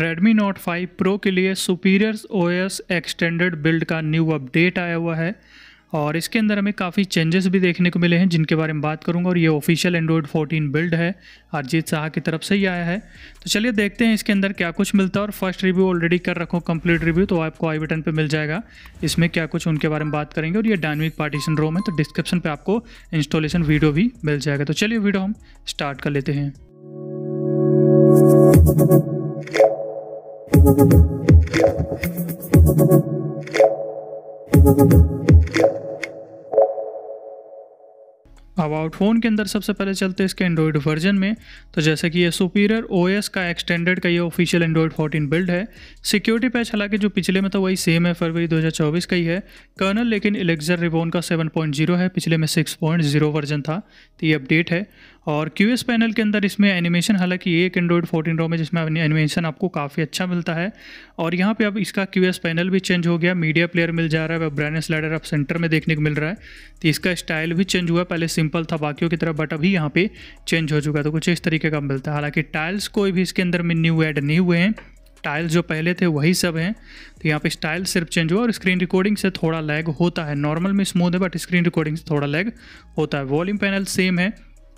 Redmi Note 5 Pro के लिए superior S extended build का न्यू अपडेट आया हुआ है और इसके अंदर हमें काफ़ी चेंजेस भी देखने को मिले हैं जिनके बारे में बात करूंगा और ये ऑफिशियल एंड्रॉयड 14 बिल्ड है अरजीत शाह की तरफ से ही आया है तो चलिए देखते हैं इसके अंदर क्या कुछ मिलता है और फर्स्ट रिव्यू ऑलरेडी कर रखो कंप्लीट रिव्यू तो आपको आई बटन पर मिल जाएगा इसमें क्या कुछ उनके बारे में बात करेंगे और ये डायनमिक पार्टीशन रोम है तो डिस्क्रिप्शन पर आपको इंस्टॉलेशन वीडियो भी मिल जाएगा तो चलिए वीडियो हम स्टार्ट कर लेते हैं अब आउट फ़ोन के अंदर सबसे पहले चलते हैं इसके एंड्रॉयड वर्जन में तो जैसे कि ये सुपीरियर ओएस का एक्सटेंडेड का ये ऑफिशियल एंड्रॉयड 14 बिल्ड है सिक्योरिटी पैच हालांकि जो पिछले में था वही सेम है फरवरी 2024 का ही है कर्नल लेकिन एलेक्जर रिबोन का 7.0 है पिछले में 6.0 वर्जन था तो ये अपडेट है और क्यू एस पैनल के अंदर इसमें एनिमेशन हालांकि ये एक एंड्रॉयड फोर्टीन रॉम है जिसमें एनिमेशन आपको काफ़ी अच्छा मिलता है और यहाँ पे अब इसका क्यू एस पैनल भी चेंज हो गया मीडिया प्लेयर मिल जा रहा है ब्रांड स्लाइडर अब सेंटर में देखने को मिल रहा है तो इसका स्टाइल भी चेंज हुआ पहले सिंपल था बाकियों की तरह बट अभी यहाँ पर चेंज हो चुका तो कुछ इस तरीके का मिलता है हालाँकि टाइल्स कोई भी इसके अंदर में न्यू ऐड नहीं हुए हैं टाइल्स जो पहले थे वही सब हैं तो यहाँ पे स्टाइल सिर्फ चेंज हुआ और स्क्रीन रिकॉर्डिंग से थोड़ा लैग होता है नॉर्मल में स्मूथ है बट स्क्रीन रिकॉर्डिंग से थोड़ा लैग होता है वॉल्यूम पैनल सेम है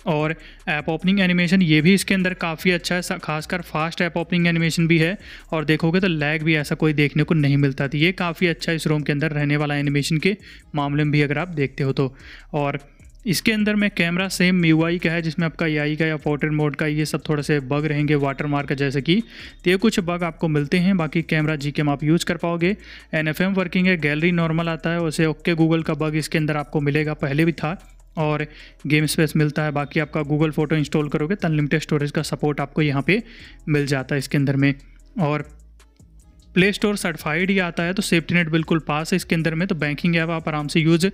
और ऐप ओपनिंग एनिमेशन ये भी इसके अंदर काफ़ी अच्छा है खासकर फास्ट ऐप ओपनिंग एनिमेशन भी है और देखोगे तो लैग भी ऐसा कोई देखने को नहीं मिलता था ये काफ़ी अच्छा इस रोम के अंदर रहने वाला एनिमेशन के मामले में भी अगर आप देखते हो तो और इसके अंदर में कैमरा सेम यू का है जिसमें आपका ए का या पोर्ट्रेट मोड का ये सब थोड़े से बग रहेंगे वाटर मार्क जैसे कि तो ये कुछ बग आपको मिलते हैं बाकी कैमरा जी के आप यूज़ कर पाओगे एन वर्किंग है गैलरी नॉर्मल आता है उसे ओके गूगल का बग इसके अंदर आपको मिलेगा पहले भी था और गेम स्पेस मिलता है बाकी आपका गूगल फोटो इंस्टॉल करोगे तो अनलिमिटेड स्टोरेज का सपोर्ट आपको यहाँ पे मिल जाता है इसके अंदर में और प्ले स्टोर सर्टिफाइड ही आता है तो सेफ्टी नेट बिल्कुल पास है इसके अंदर में तो बैंकिंग ऐप आप आराम से यूज़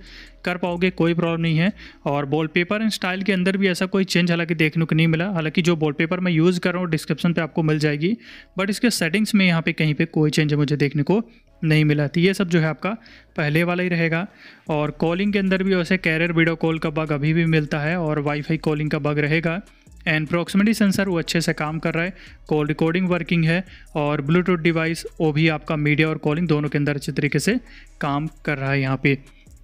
कर पाओगे कोई प्रॉब्लम नहीं है और बॉल पेपर एंड स्टाइल के अंदर भी ऐसा कोई चेंज हालांकि देखने को नहीं मिला हालांकि जो बॉल पेपर मैं यूज़ कर रहा हूँ डिस्क्रिप्शन पर आपको मिल जाएगी बट इसके सेटिंग्स में यहाँ पर कहीं पर कोई चेंज मुझे देखने को नहीं मिला तो ये सब जो है आपका पहले वाला ही रहेगा और कॉलिंग के अंदर भी वैसे कैरियर वीडियो कॉल का बग अभी भी मिलता है और वाईफाई कॉलिंग का बग रहेगा एंड प्रॉक्सिमिटी सेंसर वो अच्छे से काम कर रहा है कॉल रिकॉर्डिंग वर्किंग है और ब्लूटूथ डिवाइस वो भी आपका मीडिया और कॉलिंग दोनों के अंदर अच्छे तरीके से काम कर रहा है यहाँ पे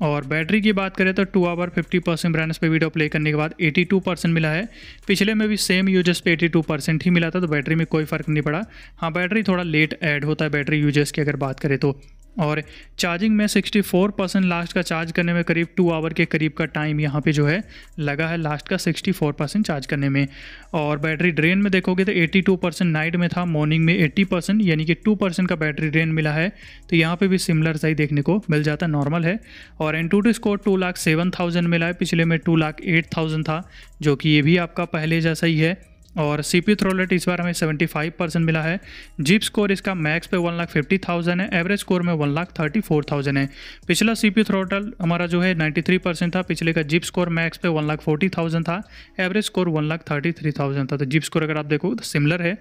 और बैटरी की बात करें तो two hour fifty percent brands पर वीडियो प्ले करने के बाद एटी टू परसेंट मिला है पिछले में भी सेम यूजर्स पे एटी टू परसेंट ही मिला था तो बैटरी में कोई फ़र्क नहीं पड़ा हाँ बैटरी थोड़ा लेट ऐड होता है बैटरी यूजर्स की अगर बात करें तो और चार्जिंग में 64 परसेंट लास्ट का चार्ज करने में करीब टू आवर के करीब का टाइम यहाँ पे जो है लगा है लास्ट का 64 परसेंट चार्ज करने में और बैटरी ड्रेन में देखोगे तो 82 परसेंट नाइट में था मॉर्निंग में 80 परसेंट यानी कि 2 परसेंट का बैटरी ड्रेन मिला है तो यहाँ पे भी सिमिलर सही देखने को मिल जाता नॉर्मल है और N score two lakh seven thousand मिला है पिछले में टू लाख एट थाउजेंड था जो कि ये भी आपका पहले जैसा ही है और सी पी थ्रो रेट इस बार हमें सेवेंटी फाइव परसेंट मिला है जिप स्कोर इसका मैक्स पे वन लाख फिफ्टी थाउजेंड है एवरेज स्कोर में one lakh thirty four thousand है पिछला सी पी थ्रोटल हमारा जो है नाइन्टी थ्री परसेंट था पिछले का जिप स्कोर मैक्स पे वन लाख फोर्टी थाउजेंड था average score one lakh thirty three thousand था तो जिप स्कोर अगर आप देखो तो सिमिलर है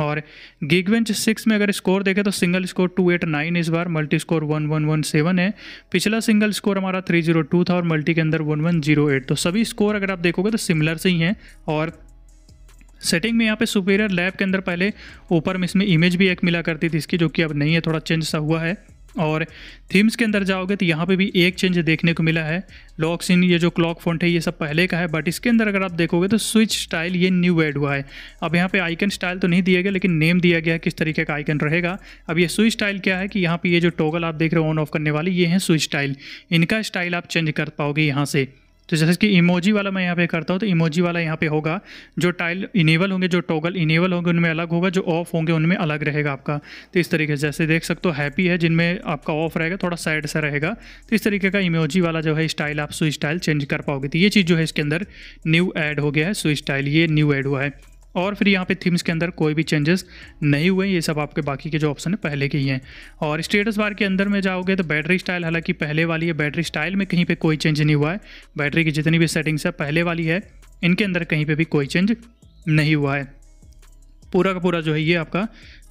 और गिगवेंच सिक्स में अगर स्कोर देखें तो single score two eight nine इस बार multi score one one one seven है पिछला सिंगल स्कोर हमारा थ्री जीरो टू था और मल्टी के अंदर वन वन जीरो एट तो सभी स्कोर अगर आप देखोगे तो सिमिलर से ही हैं और सेटिंग में यहाँ पे सुपीरियर लैब के अंदर पहले ऊपर में इसमें इमेज भी एक मिला करती थी इसकी जो कि अब नहीं है थोड़ा चेंज सा हुआ है और थीम्स के अंदर जाओगे तो यहाँ पे भी एक चेंज देखने को मिला है लॉक्स इन ये जो क्लॉक फॉन्ट है ये सब पहले का है बट इसके अंदर अगर आप देखोगे तो स्विच स्टाइल ये न्यू एड हुआ है अब यहाँ पे आइकन स्टाइल तो नहीं दिया गया लेकिन नेम दिया गया है किस तरीके का आइकन रहेगा अब ये स्विच स्टाइल क्या है कि यहाँ पर ये जो टोगल आप देख रहे हो ऑन ऑफ करने वाली ये है स्विच स्टाइल इनका स्टाइल आप चेंज कर पाओगे यहाँ से तो जैसे कि इमोजी वाला मैं यहाँ पे करता हूँ तो इमोजी वाला यहाँ पे होगा जो टाइल इनेबल होंगे जो टॉगल इनेबल होंगे उनमें अलग होगा जो ऑफ होंगे उनमें अलग रहेगा आपका तो इस तरीके से जैसे देख सकते हो हैप्पी है जिनमें आपका ऑफ रहेगा थोड़ा साइड सा रहेगा तो इस तरीके का इमोजी वाला जो है स्टाइल आप स्विच स्टाइल चेंज कर पाओगे तो ये चीज़ जो है इसके अंदर न्यू ऐड हो गया है स्विच स्टाइल ये न्यू ऐड हुआ है और फिर यहाँ पे थीम्स के अंदर कोई भी चेंजेस नहीं हुए ये सब आपके बाकी के जो ऑप्शन है पहले के ही हैं और स्टेटस बार के अंदर में जाओगे तो बैटरी स्टाइल हालांकि पहले वाली है बैटरी स्टाइल में कहीं पे कोई चेंज नहीं हुआ है बैटरी की जितनी भी सेटिंग्स है पहले वाली है इनके अंदर कहीं पे भी कोई चेंज नहीं हुआ है पूरा का पूरा जो है ये आपका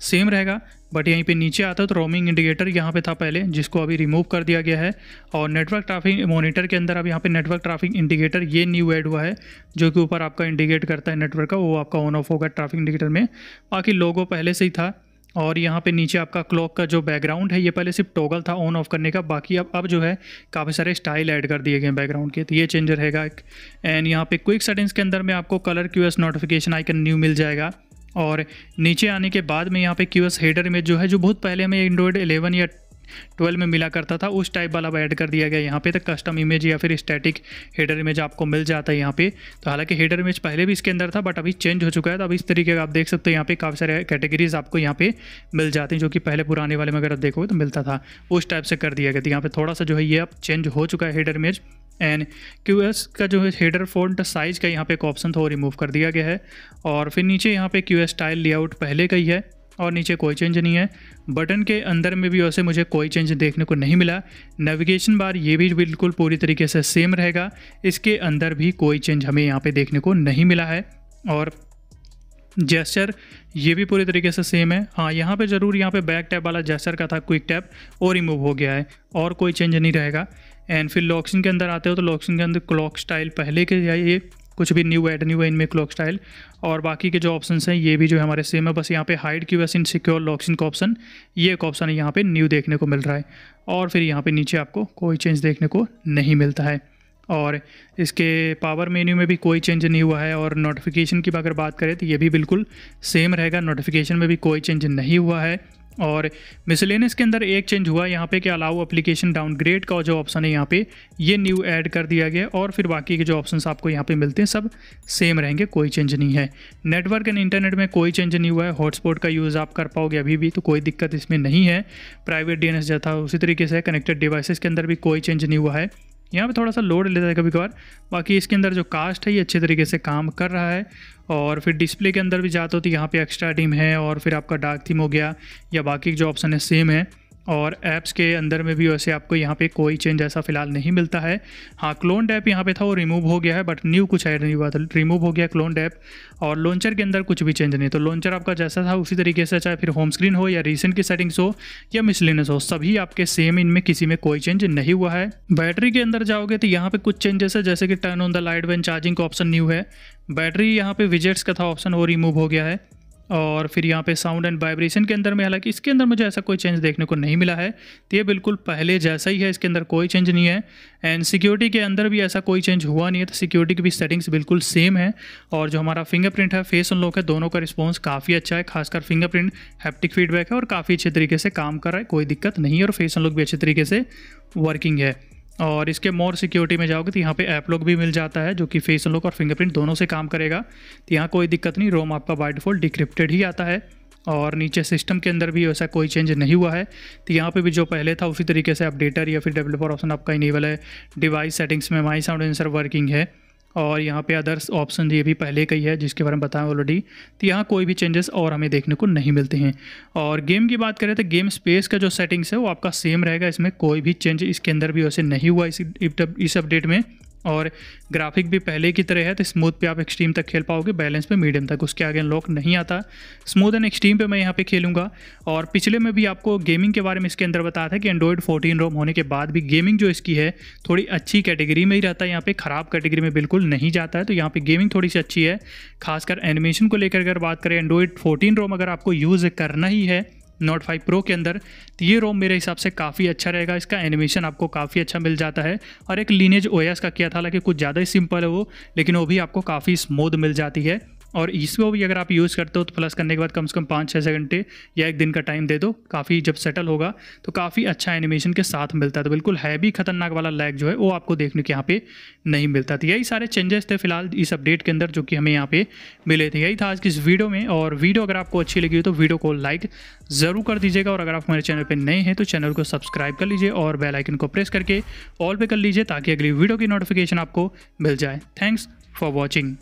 सेम रहेगा बट यहीं पे नीचे आता है तो रोमिंग इंडिकेटर यहाँ पे था पहले जिसको अभी रिमूव कर दिया गया है और नेटवर्क ट्रैफिक मॉनिटर के अंदर अब यहाँ पे नेटवर्क ट्रैफिक इंडिकेटर ये न्यू ऐड हुआ है जो कि ऊपर आपका इंडिकेट करता है नेटवर्क का वो आपका ऑन ऑफ होगा ट्राफिक इंडिकेटर में बाकी लोगो पहले से ही था और यहाँ पे नीचे आपका क्लॉक का जो बैकग्राउंड है ये पहले सिर्फ टोगल था ऑन ऑफ करने का बाकी अब अब जो है काफ़ी सारे स्टाइल ऐड कर दिए गए हैं बैकग्राउंड के तो ये चेंज रहेगा एक एंड यहाँ पे क्विक सेटिंग्स के अंदर में आपको colour QS notification icon new मिल जाएगा और नीचे आने के बाद में यहाँ पे क्यू एस हेडर में जो है जो बहुत पहले हमें एंड्रॉयड 11 या 12 में मिला करता था उस टाइप वाला ऐड कर दिया गया यहाँ पे तो कस्टम इमेज या फिर स्टैटिक हेडर इमेज आपको मिल जाता है यहाँ पे तो हालांकि हेडर इमेज पहले भी इसके अंदर था बट अभी चेंज हो चुका है तो अब इस तरीके का आप देख सकते हो यहाँ पे काफ़ी सारे कैटेगरीज आपको यहाँ पे मिल जाती हैं जो कि पहले पुराने वाले में अगर आप देखोगे तो मिलता था उस टाइप से कर दिया गया था तो यहाँ पर थोड़ा सा जो है ये अब चेंज हो चुका है header image and Q S का जो है हेडर फोन साइज़ का यहाँ पे एक ऑप्शन था वो रिमूव कर दिया गया है और फिर नीचे यहाँ पे क्यू एस टाइल लेआउट पहले का ही है और नीचे कोई चेंज नहीं है बटन के अंदर में भी वैसे मुझे कोई चेंज देखने को नहीं मिला नेविगेशन बार ये भी बिल्कुल पूरी तरीके से सेम रहेगा इसके अंदर भी कोई चेंज हमें यहाँ पर देखने को नहीं मिला है और जेस्चर ये भी पूरी तरीके से सेम है हाँ यहाँ पे ज़रूर यहाँ पे बैक टैप वाला जेस्चर का था क्विक टैप वो रिमूव हो गया है और कोई चेंज नहीं रहेगा एंड फिर लॉक्सिन के अंदर आते हो तो लॉक्सिन के अंदर क्लॉक स्टाइल पहले के या ये कुछ भी न्यू एड नहीं हुआ इनमें क्लॉक स्टाइल और बाकी के जो ऑप्शन हैं ये भी जो है हमारे सेम है बस यहाँ पे हाइड की वैसे इन सिक्योर लॉक्सिन का ऑप्शन ये एक ऑप्शन है यहाँ पे न्यू देखने को मिल रहा है और फिर यहाँ पे नीचे आपको कोई चेंज देखने को नहीं मिलता है और इसके पावर मेन्यू में भी कोई चेंज नहीं हुआ है और नोटिफिकेशन की अगर बात करें तो ये भी बिल्कुल सेम रहेगा नोटिफिकेशन में भी कोई चेंज नहीं हुआ है और मिसलेनियस के अंदर एक चेंज हुआ यहाँ पे कि अलाउ एप्लीकेशन डाउनग्रेड का जो ऑप्शन है यहाँ पे ये न्यू ऐड कर दिया गया और फिर बाकी के जो ऑप्शंस आपको यहाँ पे मिलते हैं सब सेम रहेंगे कोई चेंज नहीं है नेटवर्क एंड इंटरनेट में कोई चेंज नहीं हुआ है हॉटस्पॉट का यूज़ आप कर पाओगे अभी भी तो कोई दिक्कत इसमें नहीं है प्राइवेट डी जो था उसी तरीके से कनेक्टेड डिवाइसेज के अंदर भी कोई चेंज नहीं हुआ है यहाँ पे थोड़ा सा लोड लेता है कभी कभार बाकी इसके अंदर जो कास्ट है ये अच्छे तरीके से काम कर रहा है और फिर डिस्प्ले के अंदर भी जाते हो तो यहाँ पे एक्स्ट्रा टीम है और फिर आपका डार्क थीम हो गया या बाकी जो ऑप्शन है सेम है और ऐप्स के अंदर में भी वैसे आपको यहाँ पे कोई चेंज ऐसा फ़िलहाल नहीं मिलता है हाँ क्लोन ऐप यहाँ पे था वो रिमूव हो गया है बट न्यू कुछ ऐड नहीं हुआ था रिमूव हो गया क्लोन ऐप और लॉन्चर के अंदर कुछ भी चेंज नहीं तो लॉन्चर आपका जैसा था उसी तरीके से चाहे फिर होम स्क्रीन हो या रिसेंट की सेटिंग्स हो या मिसलिनस हो सभी आपके सेम इनमें किसी में कोई चेंज नहीं हुआ है बैटरी के अंदर जाओगे तो यहाँ पर कुछ चेंजेस है जैसे कि turn on the light when charging का ऑप्शन न्यू है बैटरी यहाँ पे विजेट्स का था ऑप्शन वो रिमूव हो गया है और फिर यहाँ पे साउंड एंड वाइब्रेशन के अंदर में हालांकि इसके अंदर मुझे ऐसा कोई चेंज देखने को नहीं मिला है तो ये बिल्कुल पहले जैसा ही है इसके अंदर कोई चेंज नहीं है एंड सिक्योरिटी के अंदर भी ऐसा कोई चेंज हुआ नहीं है तो सिक्योरिटी की भी सेटिंग्स बिल्कुल सेम है और जो हमारा फिंगरप्रिंट है फेस अनलॉक है दोनों का रिस्पॉन्स काफ़ी अच्छा है खासकर फिंगरप्रिंट हैप्टिक फीडबैक है और काफ़ी अच्छे तरीके से काम कर रहा है कोई दिक्कत नहीं है और फेस अनलॉक भी अच्छे तरीके से वर्किंग है और इसके मोर सिक्योरिटी में जाओगे तो यहाँ पे ऐप लॉक भी मिल जाता है जो कि फेस लॉक और फिंगरप्रिंट दोनों से काम करेगा तो यहाँ कोई दिक्कत नहीं रोम आपका बाय डिफ़ॉल्ट डिक्रिप्टेड ही आता है और नीचे सिस्टम के अंदर भी वैसा कोई चेंज नहीं हुआ है तो यहाँ पे भी जो पहले था उसी तरीके से अपडेटर या फिर डेवलपर ऑप्शन आपका इनेबल है डिवाइस सेटिंग्स में माई साउंड एंसर वर्किंग है और यहाँ पे अदर्स ऑप्शन ये भी पहले का ही है जिसके बारे में बताएं ऑलरेडी तो यहाँ कोई भी चेंजेस और हमें देखने को नहीं मिलते हैं और गेम की बात करें तो गेम स्पेस का जो सेटिंग्स है वो आपका सेम रहेगा इसमें कोई भी चेंज इसके अंदर भी वैसे नहीं हुआ इस इस अपडेट में और ग्राफिक भी पहले की तरह है तो स्मूथ पे आप एक्सट्रीम तक खेल पाओगे बैलेंस पे मीडियम तक उसके आगे अनलॉक नहीं आता स्मूथ एंड एक्सट्रीम पे मैं यहाँ पे खेलूँगा और पिछले में भी आपको गेमिंग के बारे में इसके अंदर बताया था कि एंड्रॉयड फोर्टीन रोम होने के बाद भी गेमिंग जो इसकी है थोड़ी अच्छी कैटेगरी में ही रहता है यहाँ पर ख़राब कैटेगरी में बिल्कुल नहीं जाता है तो यहाँ पर गेमिंग थोड़ी सी अच्छी है खासकर एनिमेशन को लेकर अगर बात करें एंड्रॉयड फोर्टीन रोम अगर आपको यूज़ करना ही है नोट फाइव प्रो के अंदर तो ये रोम मेरे हिसाब से काफ़ी अच्छा रहेगा इसका एनिमेशन आपको काफ़ी अच्छा मिल जाता है और एक लीनेज ओएस का किया था हालांकि कुछ ज़्यादा ही सिंपल है वो लेकिन वो भी आपको काफ़ी स्मूद मिल जाती है और इसको भी अगर आप यूज़ करते हो तो प्लस करने के बाद कम से कम पाँच छः घंटे या एक दिन का टाइम दे दो काफ़ी जब सेटल होगा तो काफ़ी अच्छा एनिमेशन के साथ मिलता है तो बिल्कुल हैवी खतरनाक वाला लैग जो है वो आपको देखने के यहाँ पे नहीं मिलता था यही सारे चेंजेस थे फिलहाल इस अपडेट के अंदर जो कि हमें यहाँ पे मिले थे यही था आज की इस वीडियो में और वीडियो अगर आपको अच्छी लगी हो तो वीडियो को लाइक ज़रूर कर दीजिएगा और अगर आप हमारे चैनल पर नए हैं तो चैनल को सब्सक्राइब कर लीजिए और बेलाइकन को प्रेस करके ऑल पे कर लीजिए ताकि अगली वीडियो की नोटिफिकेशन आपको मिल जाए थैंक्स फॉर वॉचिंग